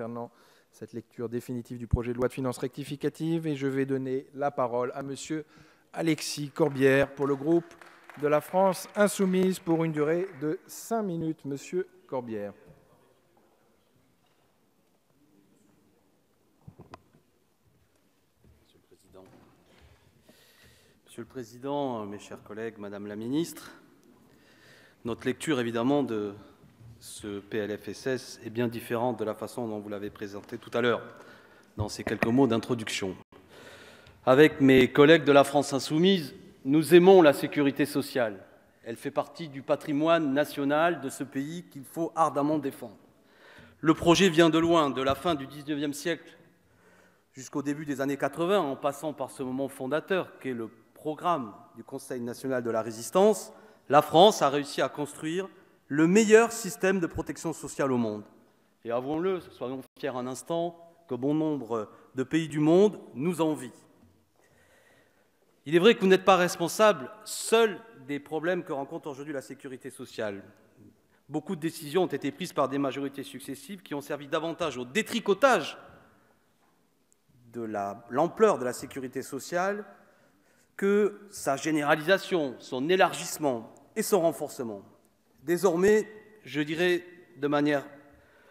concernant cette lecture définitive du projet de loi de finances rectificative. Et je vais donner la parole à Monsieur Alexis Corbière pour le groupe de la France insoumise pour une durée de 5 minutes. Monsieur Corbière. Monsieur le Président mes chers collègues, Madame la Ministre, notre lecture évidemment de ce PLFSS est bien différent de la façon dont vous l'avez présenté tout à l'heure, dans ces quelques mots d'introduction. Avec mes collègues de la France insoumise, nous aimons la sécurité sociale. Elle fait partie du patrimoine national de ce pays qu'il faut ardemment défendre. Le projet vient de loin, de la fin du XIXe siècle jusqu'au début des années 80, en passant par ce moment fondateur qu'est le programme du Conseil national de la résistance, la France a réussi à construire le meilleur système de protection sociale au monde. Et avouons-le, soyons fiers un instant, que bon nombre de pays du monde nous envient. Il est vrai que vous n'êtes pas responsable seul des problèmes que rencontre aujourd'hui la sécurité sociale. Beaucoup de décisions ont été prises par des majorités successives qui ont servi davantage au détricotage de l'ampleur de la sécurité sociale que sa généralisation, son élargissement et son renforcement. Désormais, je dirais de manière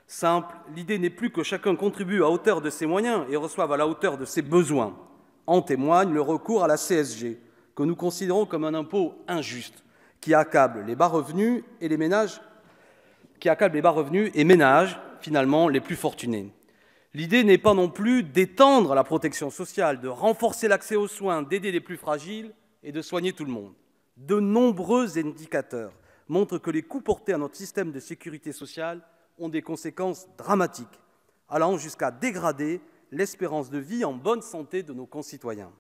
simple, l'idée n'est plus que chacun contribue à hauteur de ses moyens et reçoive à la hauteur de ses besoins. En témoigne le recours à la CSG, que nous considérons comme un impôt injuste, qui accable les bas revenus et les ménages, qui accable les bas revenus et ménages finalement les plus fortunés. L'idée n'est pas non plus d'étendre la protection sociale, de renforcer l'accès aux soins, d'aider les plus fragiles et de soigner tout le monde. De nombreux indicateurs montre que les coûts portés à notre système de sécurité sociale ont des conséquences dramatiques, allant jusqu'à dégrader l'espérance de vie en bonne santé de nos concitoyens.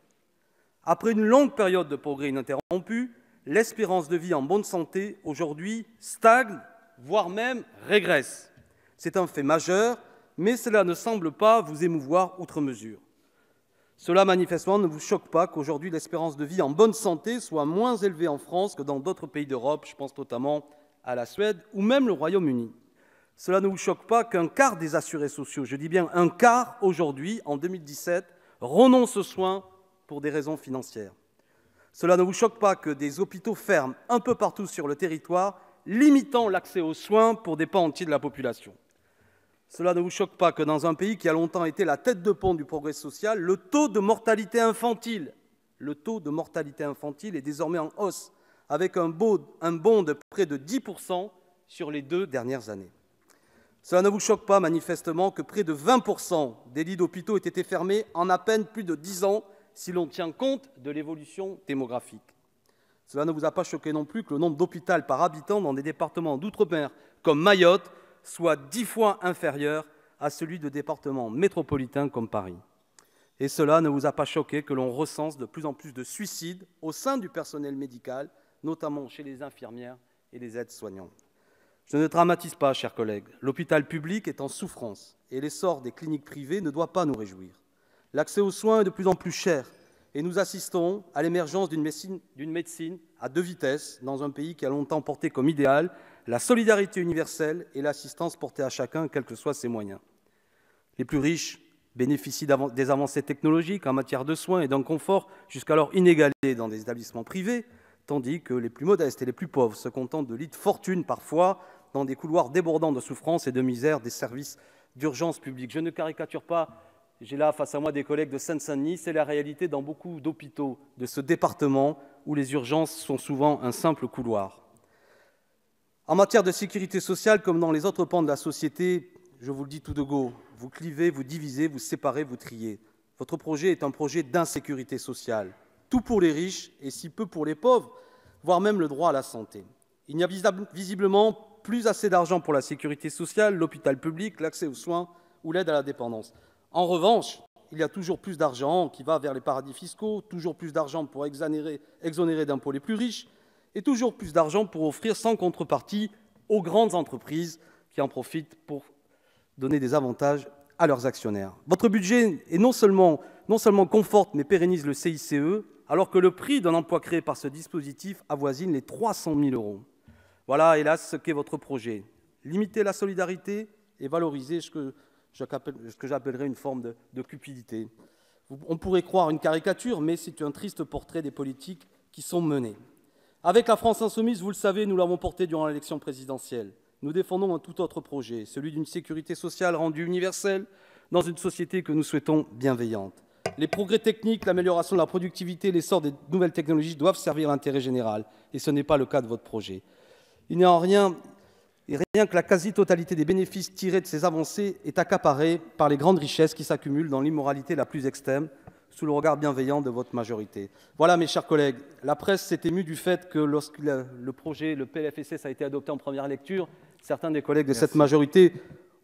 Après une longue période de progrès ininterrompu, l'espérance de vie en bonne santé aujourd'hui stagne, voire même régresse. C'est un fait majeur, mais cela ne semble pas vous émouvoir outre mesure. Cela, manifestement, ne vous choque pas qu'aujourd'hui l'espérance de vie en bonne santé soit moins élevée en France que dans d'autres pays d'Europe, je pense notamment à la Suède ou même le Royaume-Uni. Cela ne vous choque pas qu'un quart des assurés sociaux, je dis bien un quart aujourd'hui, en 2017, renonce aux soins pour des raisons financières. Cela ne vous choque pas que des hôpitaux ferment un peu partout sur le territoire, limitant l'accès aux soins pour des pans entiers de la population. Cela ne vous choque pas que dans un pays qui a longtemps été la tête de pont du progrès social, le taux de mortalité infantile, le taux de mortalité infantile est désormais en hausse, avec un, bond de près de 10% sur les deux dernières années. Cela ne vous choque pas manifestement que près de 20% des lits d'hôpitaux aient été fermés en à peine plus de 10 ans si l'on tient compte de l'évolution démographique. Cela ne vous a pas choqué non plus que le nombre d'hôpitaux par habitant dans des départements d'outre-mer comme Mayotte soit dix fois inférieur à celui de départements métropolitains comme Paris. Et cela ne vous a pas choqué que l'on recense de plus en plus de suicides au sein du personnel médical, notamment chez les infirmières et les aides soignants Je ne dramatise pas, chers collègues. L'hôpital public est en souffrance et l'essor des cliniques privées ne doit pas nous réjouir. L'accès aux soins est de plus en plus cher et nous assistons à l'émergence d'une médecine, à deux vitesses dans un pays qui a longtemps porté comme idéal la solidarité universelle et l'assistance portée à chacun, quels que soient ses moyens. Les plus riches bénéficient des avancées technologiques en matière de soins et d'un confort jusqu'alors inégalés dans des établissements privés, tandis que les plus modestes et les plus pauvres se contentent de lits de fortune parfois dans des couloirs débordants de souffrance et de misère des services d'urgence publique. Je ne caricature pas j'ai là face à moi des collègues de Seine-Saint-Denis. C'est la réalité dans beaucoup d'hôpitaux de ce département où les urgences sont souvent un simple couloir. En matière de sécurité sociale, comme dans les autres pans de la société, je vous le dis tout de go, vous clivez, vous divisez, vous séparez, vous triez. Votre projet est un projet d'insécurité sociale. Tout pour les riches et si peu pour les pauvres, voire même le droit à la santé. Il n'y a visiblement plus assez d'argent pour la sécurité sociale, l'hôpital public, l'accès aux soins ou l'aide à la dépendance. En revanche, il y a toujours plus d'argent qui va vers les paradis fiscaux, toujours plus d'argent pour exonérer, d'impôts les plus riches, et toujours plus d'argent pour offrir sans contrepartie aux grandes entreprises qui en profitent pour donner des avantages à leurs actionnaires. Votre budget est non seulement, non seulement conforte, mais pérennise le CICE, alors que le prix d'un emploi créé par ce dispositif avoisine les 300 000 euros. Voilà, hélas, ce qu'est votre projet. Limiter la solidarité et valoriser ce que ce que j'appellerais une forme de, cupidité. On pourrait croire une caricature, mais c'est un triste portrait des politiques qui sont menées. Avec la France insoumise, vous le savez, nous l'avons porté durant l'élection présidentielle. Nous défendons un tout autre projet, celui d'une sécurité sociale rendue universelle dans une société que nous souhaitons bienveillante. Les progrès techniques, l'amélioration de la productivité, l'essor des nouvelles technologies doivent servir l'intérêt général, et ce n'est pas le cas de votre projet. Il n'est en rien et rien que la quasi-totalité des bénéfices tirés de ces avancées est accaparée par les grandes richesses qui s'accumulent dans l'immoralité la plus extrême, sous le regard bienveillant de votre majorité. Voilà, mes chers collègues, la presse s'est émue du fait que lorsque le projet, le PLFSS, a été adopté en première lecture, certains des collègues de cette majorité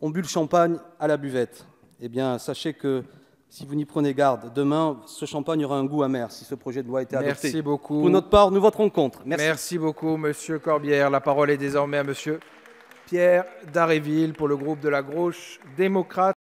ont bu le champagne à la buvette. Eh bien, sachez que si vous n'y prenez garde, demain, ce champagne aura un goût amer si ce projet de loi était adopté. Merci beaucoup. Pour notre part, nous voterons contre. Merci, Merci beaucoup, Monsieur Corbière. La parole est désormais à Monsieur Pierre Daréville pour le groupe de la gauche démocrate.